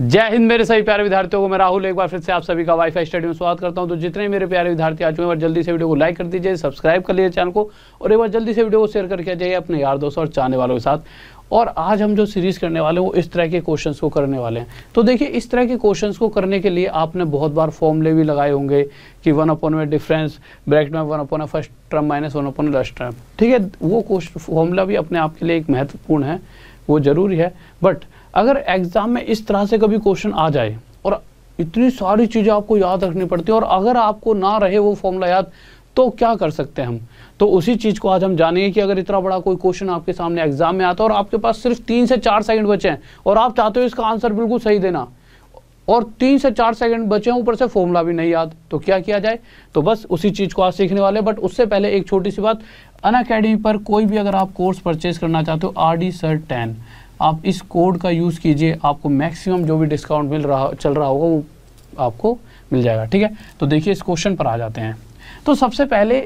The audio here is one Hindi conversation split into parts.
जय हिंद मेरे सभी प्यारे विद्यार्थियों को मैं राहुल एक बार फिर से आप सभी का वाईफाई स्टडी में स्वागत करता हूं तो जितने मेरे प्यारे विद्यार्थी आ चुके हैं जल्दी से वीडियो को लाइक कर दीजिए सब्सक्राइब कर लीजिए चैनल को और एक बार जल्दी से वीडियो को शेयर करके जाइए अपने यार दोस्तों और चाहने वालों के साथ और आज हम जो सीरीज़ करने वाले हैं वो इस तरह के क्वेश्चन को करने वाले हैं तो देखिए इस तरह के क्वेश्चन को करने के लिए आपने बहुत बार फॉर्मले भी लगाए होंगे कि वन अपॉन में डिफरेंस ब्रैकेट में one upon first term minus one upon last term ठीक है वो फॉर्मला भी अपने आपके लिए एक महत्वपूर्ण है वो ज़रूरी है बट अगर एग्ज़ाम में इस तरह से कभी क्वेश्चन आ जाए और इतनी सारी चीज़ें आपको याद रखनी पड़ती है और अगर आपको ना रहे वो फॉर्मूला याद तो क्या कर सकते हैं हम तो उसी चीज़ को आज हम जानेंगे कि अगर इतना बड़ा कोई क्वेश्चन आपके सामने एग्जाम में आता है और आपके पास सिर्फ तीन से चार सेकंड बचे हैं और आप चाहते हो इसका आंसर बिल्कुल सही देना और तीन से चार सेकंड बचे हैं ऊपर से फॉर्मूला भी नहीं याद तो क्या किया जाए तो बस उसी चीज़ को आज सीखने वाले बट उससे पहले एक छोटी सी बात अन अकेडमी पर कोई भी अगर आप कोर्स परचेज करना चाहते हो आर डी सर टेन आप इस कोड का यूज़ कीजिए आपको मैक्सिमम जो भी डिस्काउंट मिल रहा चल रहा होगा वो आपको मिल जाएगा ठीक है तो देखिए इस क्वेश्चन पर आ जाते हैं तो सबसे पहले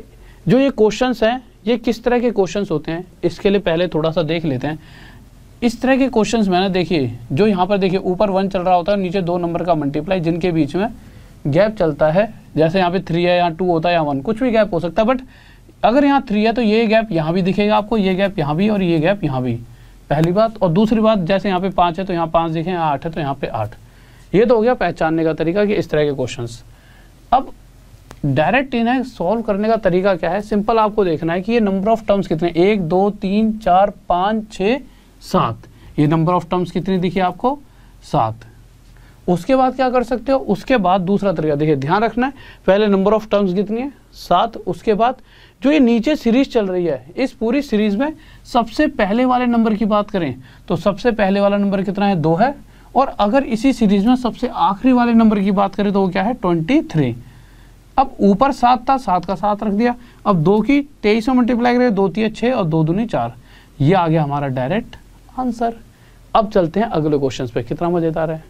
जो ये क्वेश्चंस हैं ये किस तरह के क्वेश्चंस होते हैं इसके लिए पहले थोड़ा सा देख लेते हैं इस तरह के क्वेश्चंस मैंने देखिए जो यहाँ पर देखिए ऊपर वन चल रहा होता है नीचे दो नंबर का मल्टीप्लाई जिनके बीच में गैप चलता है जैसे यहाँ पे थ्री है यहाँ टू होता है यहाँ वन कुछ भी गैप हो सकता है बट अगर यहाँ थ्री है तो ये गैप यहाँ भी दिखेगा आपको ये गैप यहाँ भी और ये गैप यहाँ भी पहली बात और दूसरी बात जैसे यहाँ पे पाँच है तो यहाँ पाँच दिखे यहाँ आठ है तो यहाँ पे आठ ये तो हो गया पहचानने का तरीका कि इस तरह के क्वेश्चन अब डायरेक्ट इन्हें सॉल्व करने का तरीका क्या है सिंपल आपको देखना है कि ये नंबर ऑफ टर्म्स कितने एक दो तीन चार पाँच छः सात ये नंबर ऑफ टर्म्स कितनी दिखे आपको सात उसके बाद क्या कर सकते हो उसके बाद दूसरा तरीका देखिए ध्यान रखना है पहले नंबर ऑफ टर्म्स कितनी है सात उसके बाद जो ये नीचे सीरीज चल रही है इस पूरी सीरीज में सबसे पहले वाले नंबर की बात करें तो सबसे पहले वाला नंबर कितना है दो है और अगर इसी सीरीज में सबसे आखिरी वाले नंबर की बात करें तो वो क्या है ट्वेंटी थ्री अब ऊपर सात था सात का सात रख दिया अब दो की तेईस में मल्टीप्लाई करें दो तीन छः और दो दूनी चार ये आ गया हमारा डायरेक्ट आंसर अब चलते हैं अगले क्वेश्चन पे कितना मजेदार है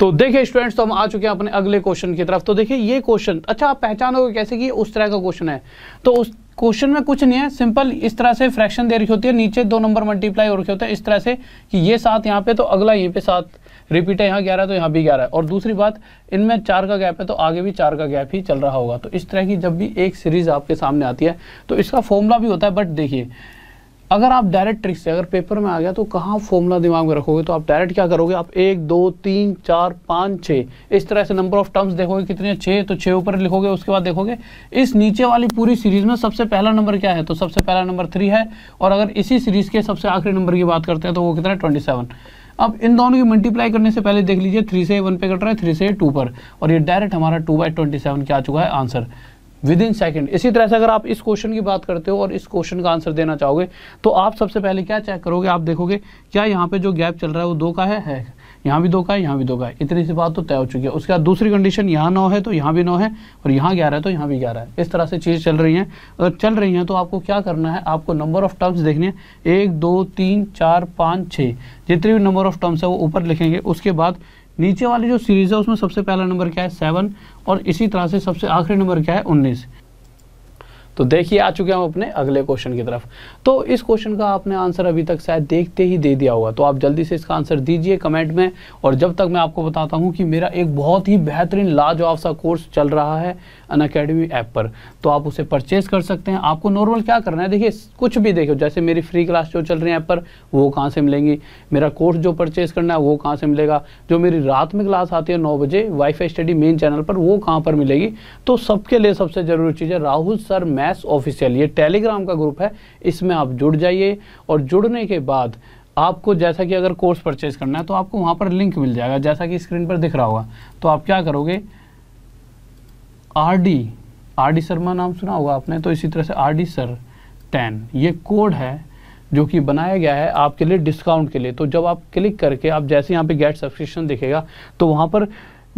तो देखिए स्टूडेंट्स तो हम आ चुके हैं अपने अगले क्वेश्चन की तरफ तो देखिए ये क्वेश्चन अच्छा आप पहचानोगे कैसे कि उस तरह का क्वेश्चन है तो उस क्वेश्चन में कुछ नहीं है सिंपल इस तरह से फ्रैक्शन दे रखी होती है नीचे दो नंबर मल्टीप्लाई हो रखे होते हैं इस तरह से कि ये सात यहाँ पे तो अगला यहीं पे सात रिपीट है यहाँ ग्यारह तो यहाँ भी ग्यारह और दूसरी बात इनमें चार का गैप है तो आगे भी चार का गैप ही चल रहा होगा तो इस तरह की जब भी एक सीरीज आपके सामने आती है तो इसका फॉर्मूला भी होता है बट देखिए अगर आप डायरेक्ट ट्रिक से अगर पेपर में आ गया तो कहाँ फॉर्मूला दिमाग में रखोगे तो आप डायरेक्ट क्या करोगे आप एक दो तीन चार पाँच छः इस तरह से नंबर ऑफ टर्म्स देखोगे कितने छः तो छः ऊपर लिखोगे उसके बाद देखोगे इस नीचे वाली पूरी सीरीज़ में सबसे पहला नंबर क्या है तो सबसे पहला नंबर थ्री है और अगर इसी सीरीज़ के सबसे आखिरी नंबर की बात करते हैं तो वो कितना है ट्वेंटी सेवन अब इन दोनों की मल्टीप्लाई करने से पहले देख लीजिए थ्री से वन पे कट रहा है थ्री से टू पर और ये डायरेक्ट हमारा टू बाई ट्वेंटी सेवन क्या आ चुका है आंसर विद इन सेकेंड इसी तरह से अगर आप इस क्वेश्चन की बात करते हो और इस क्वेश्चन का आंसर देना चाहोगे तो आप सबसे पहले क्या चेक करोगे आप देखोगे क्या यहाँ पे जो गैप चल रहा है वो दो का है, है। यहाँ भी दो का है यहाँ भी दो का है इतनी सी बात तो तय हो चुकी है उसके बाद दूसरी कंडीशन यहाँ नौ है तो यहाँ भी नौ है और यहाँ ग्यारह है तो यहाँ भी ग्यारह है इस तरह से चीज़ चल रही है अगर चल रही हैं तो आपको क्या करना है आपको नंबर ऑफ टर्म्स देखने हैं एक दो तीन चार पाँच छः जितने भी नंबर ऑफ टर्म्स है वो ऊपर लिखेंगे उसके बाद नीचे वाली जो सीरीज है उसमें सबसे पहला नंबर क्या है सेवन और इसी तरह से सबसे आखिरी नंबर क्या है उन्नीस तो देखिए आ चुके हम अपने अगले क्वेश्चन की तरफ तो इस क्वेश्चन का आपने आंसर अभी तक शायद देखते ही दे दिया होगा तो आप जल्दी से इसका आंसर दीजिए कमेंट में और जब तक मैं आपको बताता हूँ कि मेरा एक बहुत ही बेहतरीन लाजवाब सा कोर्स चल रहा है अन अकेडमी ऐप पर तो आप उसे परचेज कर सकते हैं आपको नॉर्मल क्या करना है देखिए कुछ भी देखो जैसे मेरी फ्री क्लास जो चल रही है ऐप पर वो कहाँ से मिलेंगी मेरा कोर्स जो परचेज करना है वो कहाँ से मिलेगा जो मेरी रात में क्लास आती है नौ बजे वाईफाई स्टडी मेन चैनल पर वो कहाँ पर मिलेगी तो सबके लिए सबसे ज़रूरी चीज़ है राहुल सर मैं एस ऑफिशियल ये टेलीग्राम का ग्रुप है इसमें आप जुड़ जाइए और जुड़ने के बाद आपको जैसा कि अगर कोर्स परचेज करना है तो आपको वहाँ पर लिंक मिल जाएगा जैसा कि स्क्रीन पर दिख रहा होगा तो आप क्या करोगे R D R D Sharma नाम सुना होगा आपने तो इसी तरह से आर डी सर टेन ये कोड है जो कि बनाया गया है आपके लिए डिस्काउंट के लिए तो जब आप क्लिक करके आप जैसे यहाँ पे गेट सब्सक्रिप्शन दिखेगा तो वहाँ पर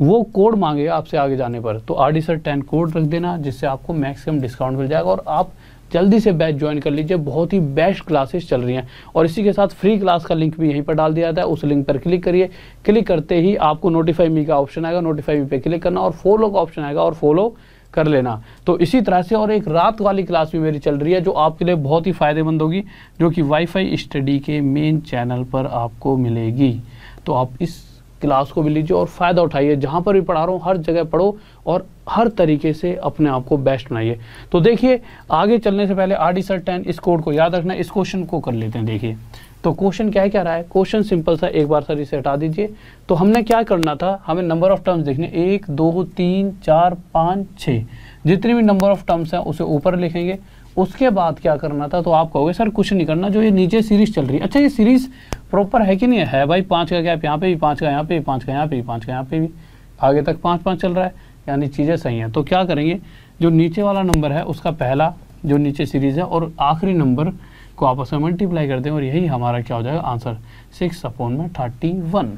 वो कोड मांगेगा आपसे आगे जाने पर तो R D sir ten code रख देना जिससे आपको मैक्सिमम डिस्काउंट मिल जाएगा और आप जल्दी से बैच ज्वाइन कर लीजिए बहुत ही बेस्ट क्लासेस चल रही हैं और इसी के साथ फ्री क्लास का लिंक भी यहीं पर डाल दिया जाता है उस लिंक पर क्लिक करिए क्लिक करते ही आपको नोटिफाई मी का ऑप्शन आएगा नोटिफाई मी पर क्लिक करना और फॉलो का ऑप्शन आएगा और फॉलो कर लेना तो इसी तरह से और एक रात वाली क्लास भी मेरी चल रही है जो आपके लिए बहुत ही फ़ायदेमंद होगी जो कि वाईफाई स्टडी के मेन चैनल पर आपको मिलेगी तो आप इस क्लास को भी लीजिए और फ़ायदा उठाइए जहाँ पर भी पढ़ा रहा हूँ हर जगह पढ़ो और हर तरीके से अपने आप को बेस्ट बनाइए तो देखिए आगे चलने से पहले आर डी सर टेन इस कोड को याद रखना इस क्वेश्चन को कर लेते हैं देखिए तो क्वेश्चन क्या क्या रहा है क्वेश्चन सिंपल सा एक बार सर इसे हटा दीजिए तो हमने क्या करना था हमें नंबर ऑफ टर्म्स देखने एक दो तीन चार पाँच छः जितने भी नंबर ऑफ टर्म्स हैं उसे ऊपर लिखेंगे उसके बाद क्या करना था तो आप कहोगे सर कुछ नहीं करना जो ये नीचे सीरीज चल रही है अच्छा ये सीरीज प्रॉपर है कि नहीं है भाई पाँच का गैप यहाँ पे भी पाँच का यहाँ पे भी पाँच का यहाँ पे भी पाँच का यहाँ पे भी आगे तक पाँच पाँच चल रहा है यानी चीज़ें सही हैं तो क्या करेंगे जो नीचे वाला नंबर है उसका पहला जो नीचे सीरीज़ है और आखिरी नंबर को आपस में मल्टीप्लाई कर दें और यही हमारा क्या हो जाएगा आंसर सिक्स अपॉन में थर्टी वन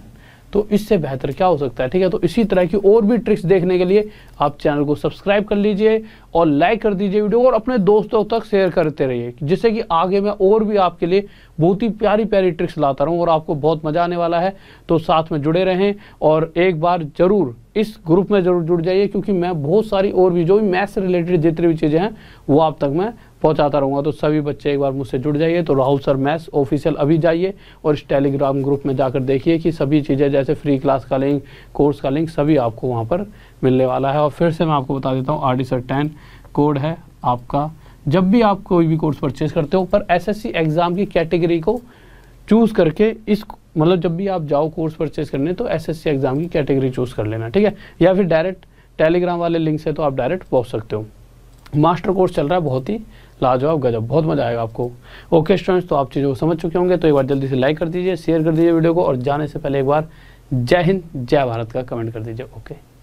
तो इससे बेहतर क्या हो सकता है ठीक है तो इसी तरह की और भी ट्रिक्स देखने के लिए आप चैनल को सब्सक्राइब कर लीजिए और लाइक कर दीजिए वीडियो और अपने दोस्तों तक शेयर करते रहिए जिससे कि आगे मैं और भी आपके लिए बहुत ही प्यारी प्यारी ट्रिक्स लाता रहूँ और आपको बहुत मज़ा आने वाला है तो साथ में जुड़े रहें और एक बार ज़रूर इस ग्रुप में जरूर जुड़ जाइए क्योंकि मैं बहुत सारी और भी जो भी मैथ से रिलेटेड जितनी भी चीज़ें हैं वो आप तक मैं पहुंचाता रहूँगा तो सभी बच्चे एक बार मुझसे जुड़ जाइए तो राहुल सर मैथ्स ऑफिशियल अभी जाइए और इस टेलीग्राम ग्रुप में जाकर देखिए कि सभी चीज़ें जैसे फ्री क्लास का लिंक कोर्स का लिंक सभी आपको वहाँ पर मिलने वाला है और फिर से मैं आपको बता देता हूँ R D sir ten code है आपका जब भी आप कोई भी कोर्स परचेज करते हो पर एस एग्ज़ाम की कैटेगरी को चूज़ करके इस मतलब जब भी आप जाओ कोर्स परचेज करने तो एसएससी एग्ज़ाम की कैटेगरी चूज़ कर लेना ठीक है या फिर डायरेक्ट टेलीग्राम वाले लिंक से तो आप डायरेक्ट पहुँच सकते हो मास्टर कोर्स चल रहा है बहुत ही लाजवाब गजब बहुत मजा आएगा आपको ओके स्टूडेंट्स तो आप चीज़ों को समझ चुके होंगे तो एक बार जल्दी से लाइक कर दीजिए शेयर कर दीजिए वीडियो को और जाने से पहले एक बार जय हिंद जय भारत का कमेंट कर दीजिए ओके